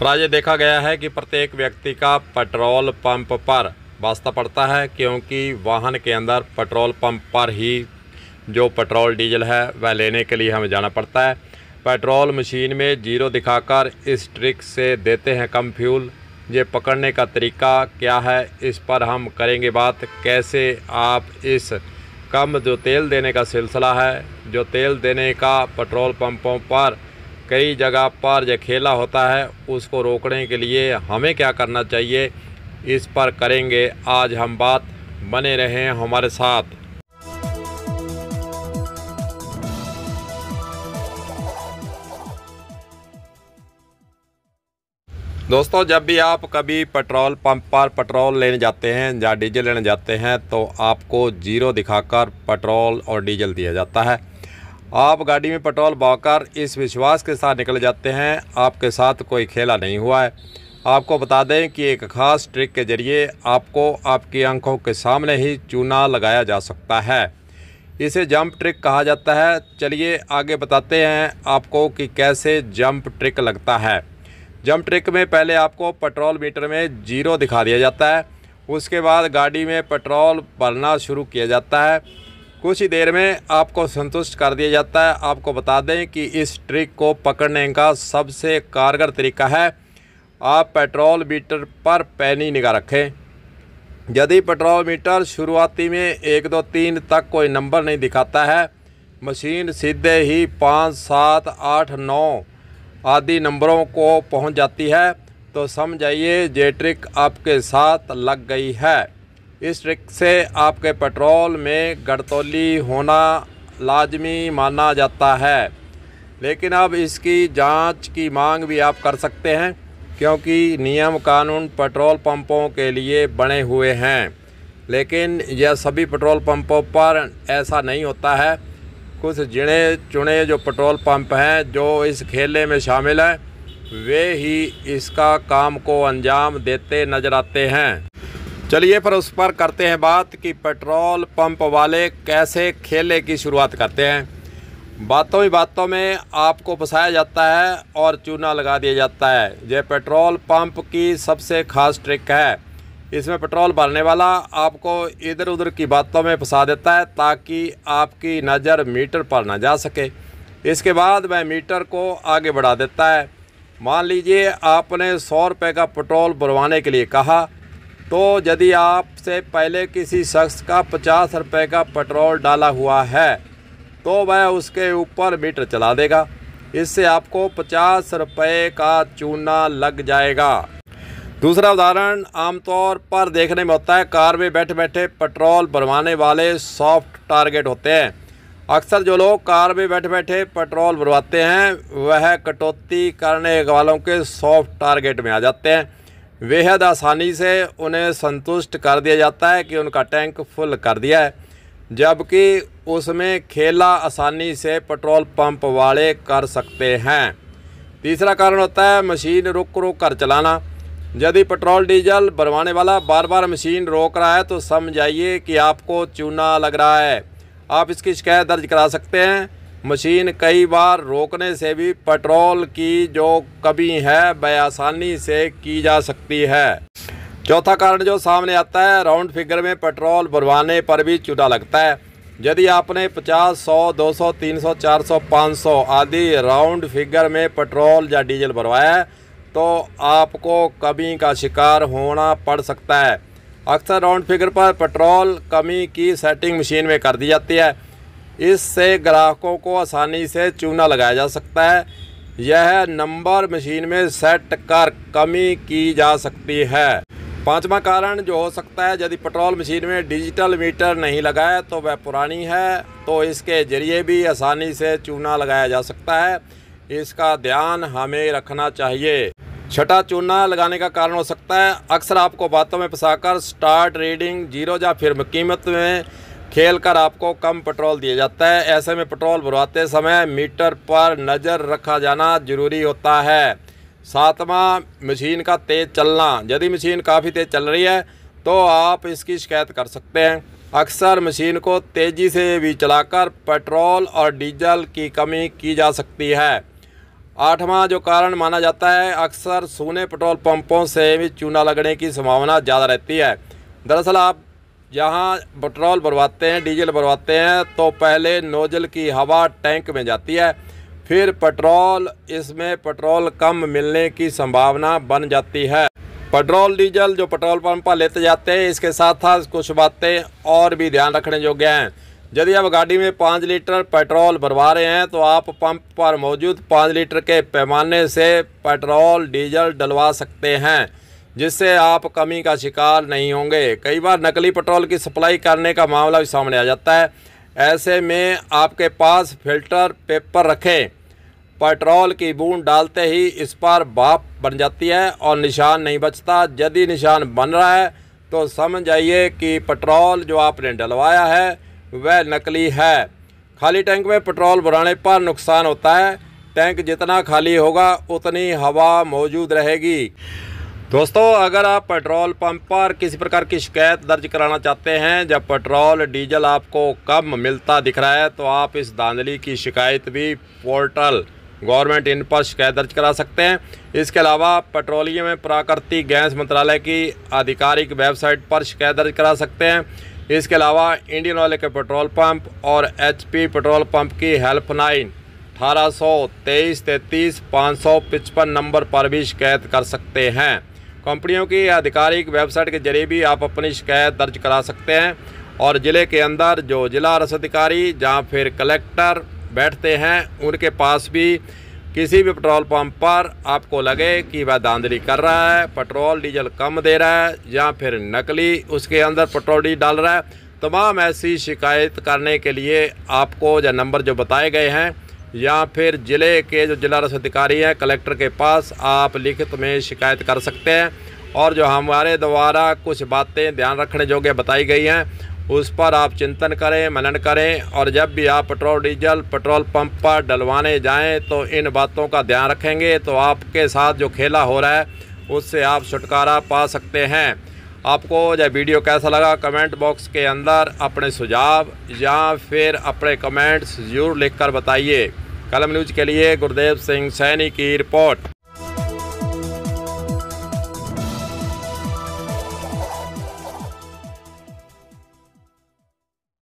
प्राय देखा गया है कि प्रत्येक व्यक्ति का पेट्रोल पंप पर वास्ता पड़ता है क्योंकि वाहन के अंदर पेट्रोल पंप पर ही जो पेट्रोल डीजल है वह लेने के लिए हमें जाना पड़ता है पेट्रोल मशीन में जीरो दिखाकर इस ट्रिक से देते हैं कम फ्यूल ये पकड़ने का तरीका क्या है इस पर हम करेंगे बात कैसे आप इस कम जो तेल देने का सिलसिला है जो तेल देने का पेट्रोल पंपों पर कई जगह पर जो खेला होता है उसको रोकने के लिए हमें क्या करना चाहिए इस पर करेंगे आज हम बात बने रहें हमारे साथ दोस्तों जब भी आप कभी पेट्रोल पंप पर पेट्रोल लेने जाते हैं या डीजल लेने जाते हैं तो आपको जीरो दिखाकर पेट्रोल और डीजल दिया जाता है आप गाड़ी में पेट्रोल बहाकर इस विश्वास के साथ निकल जाते हैं आपके साथ कोई खेला नहीं हुआ है आपको बता दें कि एक ख़ास ट्रिक के ज़रिए आपको आपकी आंखों के सामने ही चूना लगाया जा सकता है इसे जंप ट्रिक कहा जाता है चलिए आगे बताते हैं आपको कि कैसे जंप ट्रिक लगता है जंप ट्रिक में पहले आपको पेट्रोल मीटर में जीरो दिखा दिया जाता है उसके बाद गाड़ी में पेट्रोल भरना शुरू किया जाता है कुछ ही देर में आपको संतुष्ट कर दिया जाता है आपको बता दें कि इस ट्रिक को पकड़ने का सबसे कारगर तरीका है आप पेट्रोल मीटर पर पैनी निगाह रखें यदि पेट्रोल मीटर शुरुआती में एक दो तीन तक कोई नंबर नहीं दिखाता है मशीन सीधे ही पाँच सात आठ नौ आदि नंबरों को पहुंच जाती है तो समझ आइए ये ट्रिक आपके साथ लग गई है इस ट्रिक से आपके पेट्रोल में गड़तौली होना लाजमी माना जाता है लेकिन अब इसकी जांच की मांग भी आप कर सकते हैं क्योंकि नियम कानून पेट्रोल पंपों के लिए बने हुए हैं लेकिन यह सभी पेट्रोल पंपों पर ऐसा नहीं होता है कुछ जिने चुने जो पेट्रोल पंप हैं जो इस खेले में शामिल हैं वे ही इसका काम को अंजाम देते नजर आते हैं चलिए पर उस पर करते हैं बात कि पेट्रोल पंप वाले कैसे खेले की शुरुआत करते हैं बातों ही बातों में आपको फंसाया जाता है और चूना लगा दिया जाता है यह पेट्रोल पंप की सबसे खास ट्रिक है इसमें पेट्रोल भरने वाला आपको इधर उधर की बातों में फंसा देता है ताकि आपकी नज़र मीटर पर ना जा सके इसके बाद वह मीटर को आगे बढ़ा देता है मान लीजिए आपने सौ रुपये का पेट्रोल भरवाने के लिए कहा तो यदि आपसे पहले किसी शख्स का पचास रुपए का पेट्रोल डाला हुआ है तो वह उसके ऊपर मीटर चला देगा इससे आपको पचास रुपये का चूना लग जाएगा दूसरा उदाहरण आमतौर पर देखने में होता है कार में बैठे बैठे पेट्रोल भरवाने वाले सॉफ्ट टारगेट होते हैं अक्सर जो लोग कार में बैठे बैठे पेट्रोल भरवाते हैं वह कटौती करने वालों के सॉफ्ट टारगेट में आ जाते हैं बेहद आसानी से उन्हें संतुष्ट कर दिया जाता है कि उनका टैंक फुल कर दिया है जबकि उसमें खेला आसानी से पेट्रोल पंप वाले कर सकते हैं तीसरा कारण होता है मशीन रुक रुक कर चलाना यदि पेट्रोल डीजल भरवाने वाला बार बार मशीन रोक रहा है तो समझ आइए कि आपको चूना लग रहा है आप इसकी शिकायत दर्ज करा सकते हैं मशीन कई बार रोकने से भी पेट्रोल की जो कमी है वह आसानी से की जा सकती है चौथा कारण जो सामने आता है राउंड फिगर में पेट्रोल भरवाने पर भी चूटा लगता है यदि आपने 50, 100, 200, 300, 400, 500 आदि राउंड फिगर में पेट्रोल या डीजल भरवाया है तो आपको कमी का शिकार होना पड़ सकता है अक्सर राउंड फिगर पर पेट्रोल कमी की सेटिंग मशीन में कर दी जाती है इससे ग्राहकों को आसानी से चूना लगाया जा सकता है यह नंबर मशीन में सेट कर कमी की जा सकती है पांचवा कारण जो हो सकता है यदि पेट्रोल मशीन में डिजिटल मीटर नहीं लगाए तो वह पुरानी है तो इसके ज़रिए भी आसानी से चूना लगाया जा सकता है इसका ध्यान हमें रखना चाहिए छठा चूना लगाने का कारण हो सकता है अक्सर आपको बातों में फंसाकर स्टार्ट रीडिंग जीरो या फिर कीमत में खेल कर आपको कम पेट्रोल दिया जाता है ऐसे में पेट्रोल भरवाते समय मीटर पर नज़र रखा जाना जरूरी होता है सातवां मशीन का तेज़ चलना यदि मशीन काफ़ी तेज़ चल रही है तो आप इसकी शिकायत कर सकते हैं अक्सर मशीन को तेज़ी से भी चलाकर पेट्रोल और डीजल की कमी की जा सकती है आठवां जो कारण माना जाता है अक्सर सूने पेट्रोल पंपों से भी चूना लगने की संभावना ज़्यादा रहती है दरअसल आप जहाँ पेट्रोल भरवाते हैं डीजल भरवाते हैं तो पहले नोजल की हवा टैंक में जाती है फिर पेट्रोल इसमें पेट्रोल कम मिलने की संभावना बन जाती है पेट्रोल डीजल जो पेट्रोल पंप पर लेते जाते हैं इसके साथ साथ कुछ बातें और भी ध्यान रखने योग्य हैं यदि आप गाड़ी में पाँच लीटर पेट्रोल भरवा रहे हैं तो आप पंप पर मौजूद पाँच लीटर के पैमाने से पेट्रोल डीजल डलवा सकते हैं जिससे आप कमी का शिकार नहीं होंगे कई बार नकली पेट्रोल की सप्लाई करने का मामला भी सामने आ जाता है ऐसे में आपके पास फिल्टर पेपर रखें पेट्रोल की बूंद डालते ही इस पर बाप बन जाती है और निशान नहीं बचता यदि निशान बन रहा है तो समझ आइए कि पेट्रोल जो आपने डलवाया है वह नकली है खाली टैंक में पेट्रोल भराने पर नुकसान होता है टैंक जितना खाली होगा उतनी हवा मौजूद रहेगी दोस्तों अगर आप पेट्रोल पंप पर किसी प्रकार की शिकायत दर्ज कराना चाहते हैं जब पेट्रोल डीजल आपको कम मिलता दिख रहा है तो आप इस धांधली की शिकायत भी पोर्टल गवर्नमेंट इन पर शिकायत दर्ज करा सकते हैं इसके अलावा पेट्रोलियम में प्राकृतिक गैस मंत्रालय की आधिकारिक वेबसाइट पर शिकायत दर्ज करा सकते हैं इसके अलावा इंडियन ऑयल के पेट्रोल पंप और एच पेट्रोल पंप की हेल्पलाइन अठारह सौ तेईस तैंतीस पाँच सौ पचपन नंबर पर भी शिकायत कर सकते हैं कंपनियों की आधिकारिक वेबसाइट के जरिए भी आप अपनी शिकायत दर्ज करा सकते हैं और ज़िले के अंदर जो ज़िला रस अधिकारी जहाँ फिर कलेक्टर बैठते हैं उनके पास भी किसी भी पेट्रोल पंप पर आपको लगे कि वह धांधली कर रहा है पेट्रोल डीजल कम दे रहा है या फिर नकली उसके अंदर पेट्रोल डीजल डाल रहा है तमाम ऐसी शिकायत करने के लिए आपको जो नंबर जो बताए गए हैं या फिर ज़िले के जो जिला रस अधिकारी हैं कलेक्टर के पास आप लिखित में शिकायत कर सकते हैं और जो हमारे द्वारा कुछ बातें ध्यान रखने योग्य बताई गई हैं उस पर आप चिंतन करें मनन करें और जब भी आप पेट्रोल डीजल पेट्रोल पंप पर डलवाने जाएं तो इन बातों का ध्यान रखेंगे तो आपके साथ जो खेला हो रहा है उससे आप छुटकारा पा सकते हैं आपको यह वीडियो कैसा लगा कमेंट बॉक्स के अंदर अपने सुझाव या फिर अपने कमेंट्स ज़रूर लिखकर बताइए कलम न्यूज के लिए गुरदेव सिंह सैनी की रिपोर्ट